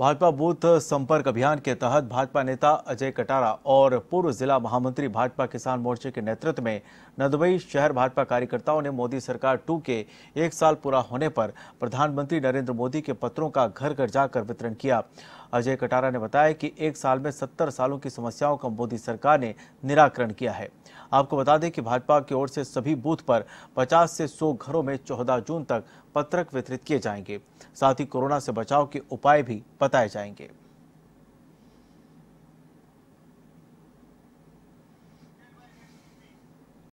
Bhajpa booth संपर्क अभियान के तहत भाजपा नेता अजय कटारा और पूर्व जिला महामंत्री भाजपा किसान मोर्चे के नेतृत्व में नदबई शहर भाजपा कार्यकर्ताओं ने मोदी सरकार टू के एक साल पूरा होने पर प्रधानमंत्री नरेंद्र मोदी के पत्रों का घर घर जाकर वितरण किया अजय कटारा ने बताया कि एक साल में सत्तर सालों की समस्याओं का मोदी सरकार ने निराकरण किया है आपको बता दें कि भाजपा की ओर से सभी बूथ पर 50 से 100 घरों में 14 जून तक पत्रक वितरित किए जाएंगे साथ ही कोरोना से बचाव के उपाय भी बताए जाएंगे